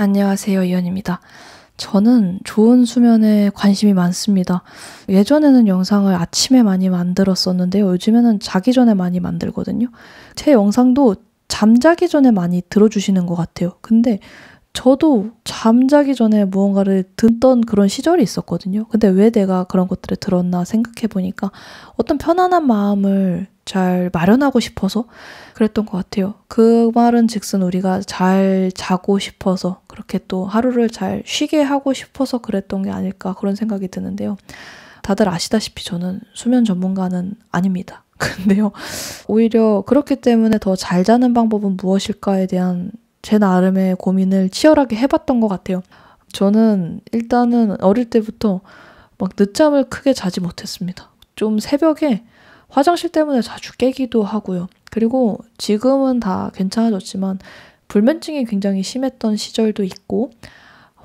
안녕하세요. 이현입니다. 저는 좋은 수면에 관심이 많습니다. 예전에는 영상을 아침에 많이 만들었었는데요. 요즘에는 자기 전에 많이 만들거든요. 제 영상도 잠자기 전에 많이 들어주시는 것 같아요. 근데 저도 잠자기 전에 무언가를 듣던 그런 시절이 있었거든요. 근데 왜 내가 그런 것들을 들었나 생각해 보니까 어떤 편안한 마음을 잘 마련하고 싶어서 그랬던 것 같아요. 그 말은 즉슨 우리가 잘 자고 싶어서 그렇게 또 하루를 잘 쉬게 하고 싶어서 그랬던 게 아닐까 그런 생각이 드는데요. 다들 아시다시피 저는 수면 전문가는 아닙니다. 근데요, 오히려 그렇기 때문에 더 잘 자는 방법은 무엇일까에 대한 제 나름의 고민을 치열하게 해봤던 것 같아요. 저는 일단은 어릴 때부터 막 늦잠을 크게 자지 못했습니다. 좀 새벽에 화장실 때문에 자주 깨기도 하고요. 그리고 지금은 다 괜찮아졌지만 불면증이 굉장히 심했던 시절도 있고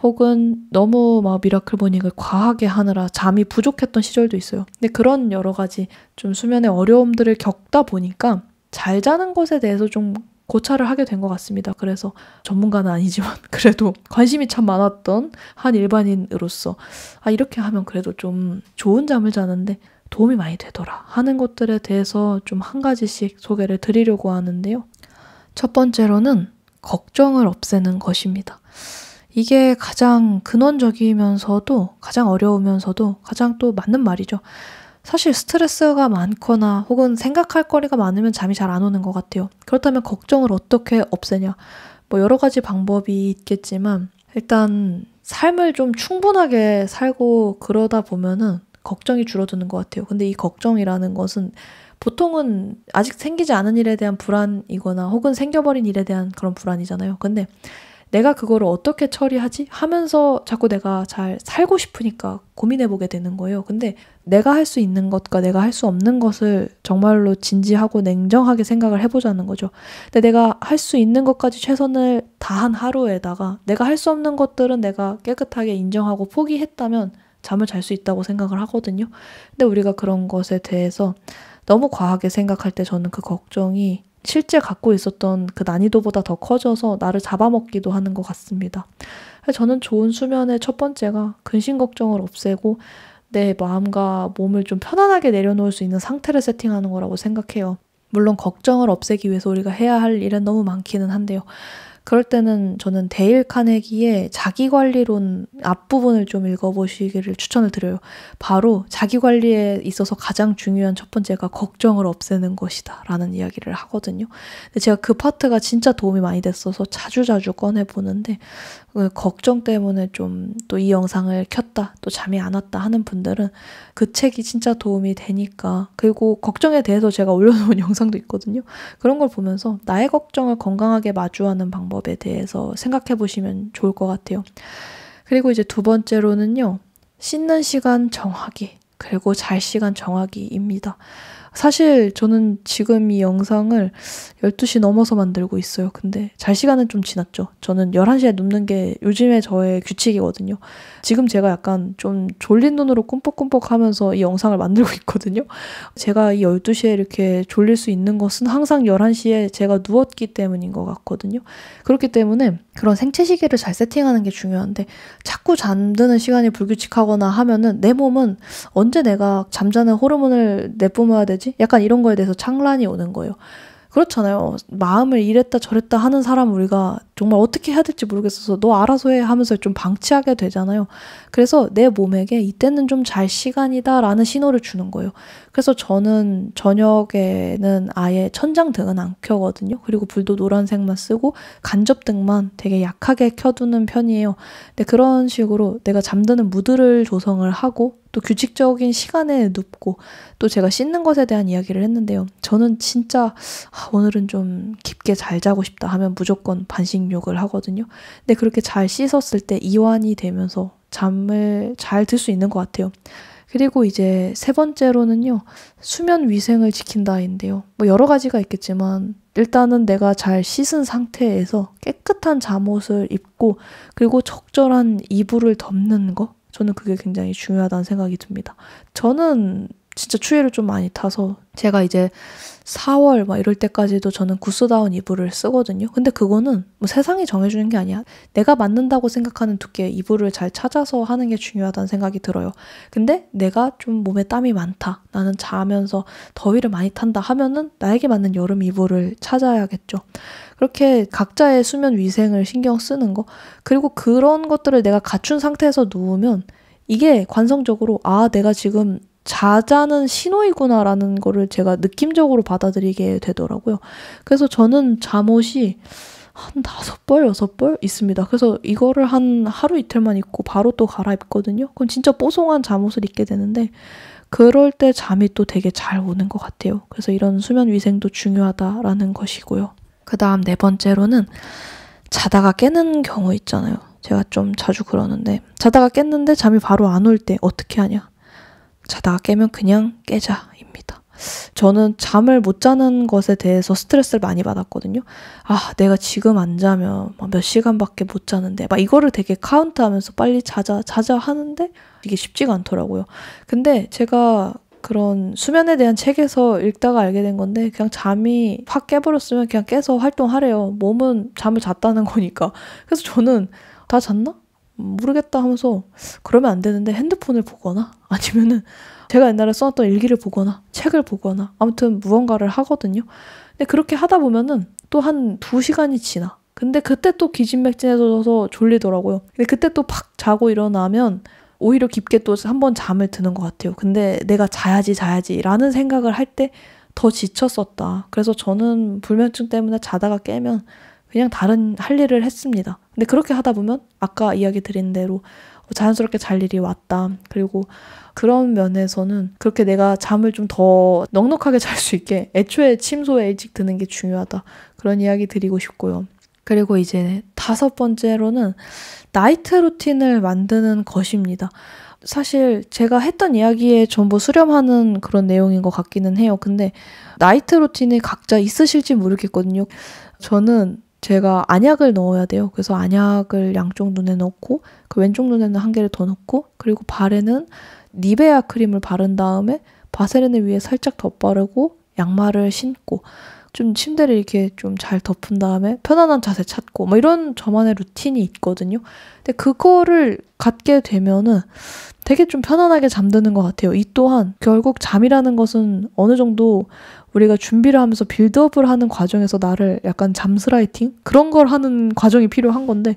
혹은 너무 막 미라클 모닝을 과하게 하느라 잠이 부족했던 시절도 있어요. 근데 그런 여러 가지 좀 수면의 어려움들을 겪다 보니까 잘 자는 것에 대해서 좀 고찰을 하게 된 것 같습니다. 그래서 전문가는 아니지만 그래도 관심이 참 많았던 한 일반인으로서 아, 이렇게 하면 그래도 좀 좋은 잠을 자는데 도움이 많이 되더라 하는 것들에 대해서 좀 한 가지씩 소개를 드리려고 하는데요. 첫 번째로는 걱정을 없애는 것입니다. 이게 가장 근원적이면서도 가장 어려우면서도 가장 또 맞는 말이죠. 사실 스트레스가 많거나 혹은 생각할 거리가 많으면 잠이 잘 안 오는 것 같아요. 그렇다면 걱정을 어떻게 없애냐? 뭐 여러 가지 방법이 있겠지만 일단 삶을 좀 충분하게 살고 그러다 보면은 걱정이 줄어드는 것 같아요. 근데 이 걱정이라는 것은 보통은 아직 생기지 않은 일에 대한 불안이거나 혹은 생겨버린 일에 대한 그런 불안이잖아요. 근데 내가 그거를 어떻게 처리하지? 하면서 자꾸 내가 잘 살고 싶으니까 고민해보게 되는 거예요. 근데 내가 할 수 있는 것과 내가 할 수 없는 것을 정말로 진지하고 냉정하게 생각을 해보자는 거죠. 근데 내가 할 수 있는 것까지 최선을 다한 하루에다가 내가 할 수 없는 것들은 내가 깨끗하게 인정하고 포기했다면 잠을 잘 수 있다고 생각을 하거든요. 근데 우리가 그런 것에 대해서 너무 과하게 생각할 때 저는 그 걱정이 실제 갖고 있었던 그 난이도보다 더 커져서 나를 잡아먹기도 하는 것 같습니다. 저는 좋은 수면의 첫 번째가 근심 걱정을 없애고 내 마음과 몸을 좀 편안하게 내려놓을 수 있는 상태를 세팅하는 거라고 생각해요. 물론 걱정을 없애기 위해서 우리가 해야 할 일은 너무 많기는 한데요. 그럴 때는 저는 데일 카네기의 자기관리론 앞부분을 좀 읽어보시기를 추천을 드려요. 바로 자기관리에 있어서 가장 중요한 첫 번째가 걱정을 없애는 것이다 라는 이야기를 하거든요. 근데 제가 그 파트가 진짜 도움이 많이 됐어서 자주자주 꺼내보는데 그 걱정 때문에 좀 또 이 영상을 켰다 또 잠이 안 왔다 하는 분들은 그 책이 진짜 도움이 되니까 그리고 걱정에 대해서 제가 올려놓은 영상도 있거든요. 그런 걸 보면서 나의 걱정을 건강하게 마주하는 방법 방법에 대해서 생각해 보시면 좋을 것 같아요. 그리고 이제 두 번째로는요. 씻는 시간 정하기, 그리고 잘 시간 정하기입니다. 사실 저는 지금 이 영상을 12시 넘어서 만들고 있어요. 근데 잘 시간은 좀 지났죠. 저는 11시에 눕는 게 요즘에 저의 규칙이거든요. 지금 제가 약간 좀 졸린 눈으로 꿈뻑꿈뻑 하면서 이 영상을 만들고 있거든요. 제가 이 12시에 이렇게 졸릴 수 있는 것은 항상 11시에 제가 누웠기 때문인 것 같거든요. 그렇기 때문에 그런 생체 시계를 잘 세팅하는 게 중요한데 자꾸 잠드는 시간이 불규칙하거나 하면은 내 몸은 언제 내가 잠자는 호르몬을 내뿜어야 되지 되지? 약간 이런 거에 대해서 창란이 오는 거예요. 그렇잖아요. 마음을 이랬다 저랬다 하는 사람 우리가 정말 어떻게 해야 될지 모르겠어서 너 알아서 해 하면서 좀 방치하게 되잖아요. 그래서 내 몸에게 이때는 좀 잘 시간이다라는 신호를 주는 거예요. 그래서 저는 저녁에는 아예 천장등은 안 켜거든요. 그리고 불도 노란색만 쓰고 간접등만 되게 약하게 켜두는 편이에요. 근데 그런 식으로 내가 잠드는 무드를 조성을 하고 또 규칙적인 시간에 눕고 또 제가 씻는 것에 대한 이야기를 했는데요. 저는 진짜 아, 오늘은 좀 깊게 잘 자고 싶다 하면 무조건 반신욕 욕을 하거든요. 근데 그렇게 잘 씻었을 때 이완이 되면서 잠을 잘 들 수 있는 것 같아요. 그리고 이제 세 번째로는요, 수면 위생을 지킨다인데요. 뭐 여러 가지가 있겠지만, 일단은 내가 잘 씻은 상태에서 깨끗한 잠옷을 입고, 그리고 적절한 이불을 덮는 거? 저는 그게 굉장히 중요하다는 생각이 듭니다. 저는 진짜 추위를 좀 많이 타서 제가 이제 4월 막 이럴 때까지도 저는 구스다운 이불을 쓰거든요. 근데 그거는 뭐 세상이 정해주는 게 아니야. 내가 맞는다고 생각하는 두께의 이불을 잘 찾아서 하는 게 중요하다는 생각이 들어요. 근데 내가 좀 몸에 땀이 많다. 나는 자면서 더위를 많이 탄다 하면은 나에게 맞는 여름 이불을 찾아야겠죠. 그렇게 각자의 수면 위생을 신경 쓰는 거. 그리고 그런 것들을 내가 갖춘 상태에서 누우면 이게 관성적으로 아, 내가 지금 자자는 신호이구나라는 거를 제가 느낌적으로 받아들이게 되더라고요. 그래서 저는 잠옷이 한 다섯 벌, 여섯 벌 있습니다. 그래서 이거를 한 하루 이틀만 입고 바로 또 갈아입거든요. 그럼 진짜 뽀송한 잠옷을 입게 되는데, 그럴 때 잠이 또 되게 잘 오는 것 같아요. 그래서 이런 수면 위생도 중요하다라는 것이고요. 그 다음 네 번째로는 자다가 깨는 경우 있잖아요. 제가 좀 자주 그러는데, 자다가 깼는데 잠이 바로 안 올 때 어떻게 하냐? 자다가 깨면 그냥 깨자입니다. 저는 잠을 못 자는 것에 대해서 스트레스를 많이 받았거든요. 아, 내가 지금 안 자면 몇 시간밖에 못 자는데, 막 이거를 되게 카운트하면서 빨리 자자, 자자 하는데 이게 쉽지가 않더라고요. 근데 제가 그런 수면에 대한 책에서 읽다가 알게 된 건데 그냥 잠이 확 깨버렸으면 그냥 깨서 활동하래요. 몸은 잠을 잤다는 거니까. 그래서 저는 다 잤나? 모르겠다 하면서 그러면 안 되는데 핸드폰을 보거나 아니면은 제가 옛날에 써놨던 일기를 보거나 책을 보거나 아무튼 무언가를 하거든요. 근데 그렇게 하다 보면은 또한2 시간이 지나. 근데 그때 또 기진맥진해져서 졸리더라고요. 근데 그때 또 팍 자고 일어나면 오히려 깊게 또 한 번 잠을 드는 것 같아요. 근데 내가 자야지 자야지라는 생각을 할 때 더 지쳤었다. 그래서 저는 불면증 때문에 자다가 깨면 그냥 다른 할 일을 했습니다. 근데 그렇게 하다 보면 아까 이야기 드린 대로 자연스럽게 잘 일이 왔다. 그리고 그런 면에서는 그렇게 내가 잠을 좀 더 넉넉하게 잘 수 있게 애초에 침소에 일찍 드는 게 중요하다. 그런 이야기 드리고 싶고요. 그리고 이제 다섯 번째로는 나이트 루틴을 만드는 것입니다. 사실 제가 했던 이야기에 전부 수렴하는 그런 내용인 것 같기는 해요. 근데 나이트 루틴이 각자 있으실지 모르겠거든요. 저는 제가 안약을 넣어야 돼요. 그래서 안약을 양쪽 눈에 넣고 그 왼쪽 눈에는 한 개를 더 넣고 그리고 발에는 니베아 크림을 바른 다음에 바세린을 위에 살짝 덧바르고 양말을 신고 좀 침대를 이렇게 좀 잘 덮은 다음에 편안한 자세 찾고 뭐 이런 저만의 루틴이 있거든요. 근데 그거를 갖게 되면은 되게 좀 편안하게 잠드는 것 같아요. 이 또한 결국 잠이라는 것은 어느 정도 우리가 준비를 하면서 빌드업을 하는 과정에서 나를 약간 잠스라이팅? 그런 걸 하는 과정이 필요한 건데,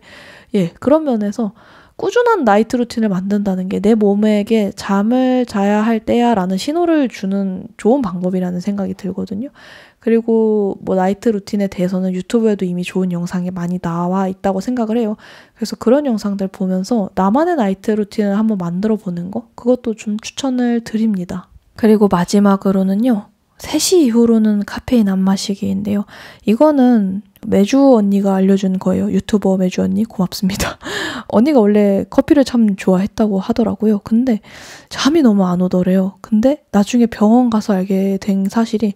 예, 그런 면에서 꾸준한 나이트 루틴을 만든다는 게 내 몸에게 잠을 자야 할 때야 라는 신호를 주는 좋은 방법이라는 생각이 들거든요. 그리고 뭐 나이트 루틴에 대해서는 유튜브에도 이미 좋은 영상이 많이 나와 있다고 생각을 해요. 그래서 그런 영상들 보면서 나만의 나이트 루틴을 한번 만들어 보는 거 그것도 좀 추천을 드립니다. 그리고 마지막으로는요. 3시 이후로는 카페인 안 마시기인데요. 이거는 매주 언니가 알려준 거예요. 유튜버 매주 언니 고맙습니다. 언니가 원래 커피를 참 좋아했다고 하더라고요. 근데 잠이 너무 안 오더래요. 근데 나중에 병원 가서 알게 된 사실이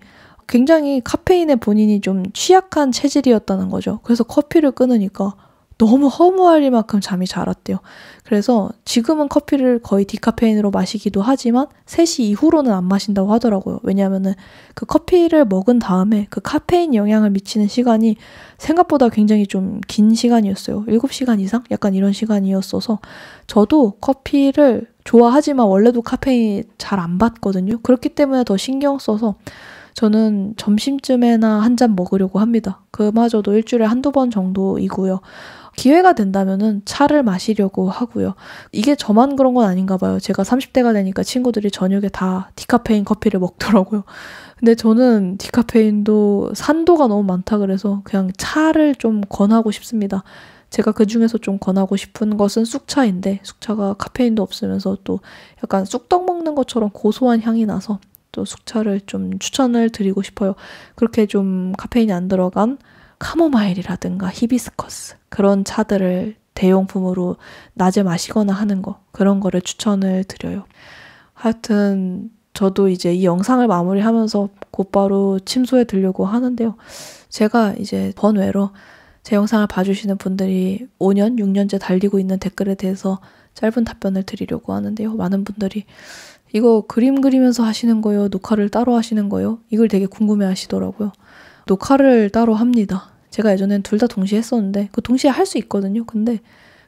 굉장히 카페인에 본인이 좀 취약한 체질이었다는 거죠. 그래서 커피를 끊으니까 너무 허무할 만큼 잠이 잘 왔대요. 그래서 지금은 커피를 거의 디카페인으로 마시기도 하지만 3시 이후로는 안 마신다고 하더라고요. 왜냐면은그 커피를 먹은 다음에 그 카페인 영향을 미치는 시간이 생각보다 굉장히 좀 긴 시간이었어요. 7시간 이상? 약간 이런 시간이었어서 저도 커피를 좋아하지만 원래도 카페인 잘 안 받거든요. 그렇기 때문에 더 신경 써서 저는 점심쯤에나 한 잔 먹으려고 합니다. 그마저도 일주일에 한두 번 정도이고요. 기회가 된다면은 차를 마시려고 하고요. 이게 저만 그런 건 아닌가 봐요. 제가 30대가 되니까 친구들이 저녁에 다 디카페인 커피를 먹더라고요. 근데 저는 디카페인도 산도가 너무 많다 그래서 그냥 차를 좀 권하고 싶습니다. 제가 그 중에서 좀 권하고 싶은 것은 쑥차인데 쑥차가 카페인도 없으면서 또 약간 쑥떡 먹는 것처럼 고소한 향이 나서 또 숙차를 좀 추천을 드리고 싶어요. 그렇게 좀 카페인이 안 들어간 카모마일이라든가 히비스커스 그런 차들을 대용품으로 낮에 마시거나 하는 거 그런 거를 추천을 드려요. 하여튼 저도 이제 이 영상을 마무리하면서 곧바로 침소에 들려고 하는데요. 제가 이제 번외로 제 영상을 봐주시는 분들이 5년, 6년째 달리고 있는 댓글에 대해서 짧은 답변을 드리려고 하는데요. 많은 분들이 이거 그림 그리면서 하시는 거예요? 녹화를 따로 하시는 거예요? 이걸 되게 궁금해 하시더라고요. 녹화를 따로 합니다. 제가 예전엔 둘 다 동시에 했었는데, 그 동시에 할 수 있거든요. 근데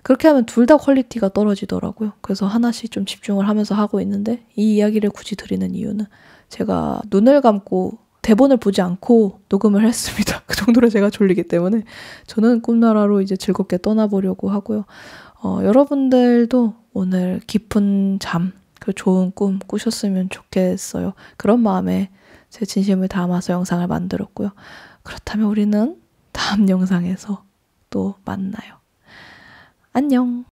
그렇게 하면 둘 다 퀄리티가 떨어지더라고요. 그래서 하나씩 좀 집중을 하면서 하고 있는데, 이 이야기를 굳이 드리는 이유는 제가 눈을 감고 대본을 보지 않고 녹음을 했습니다. 그 정도로 제가 졸리기 때문에 저는 꿈나라로 이제 즐겁게 떠나보려고 하고요. 어, 여러분들도 오늘 깊은 잠그 좋은 꿈 꾸셨으면 좋겠어요. 그런 마음에 제 진심을 담아서 영상을 만들었고요. 그렇다면 우리는 다음 영상에서 또 만나요. 안녕!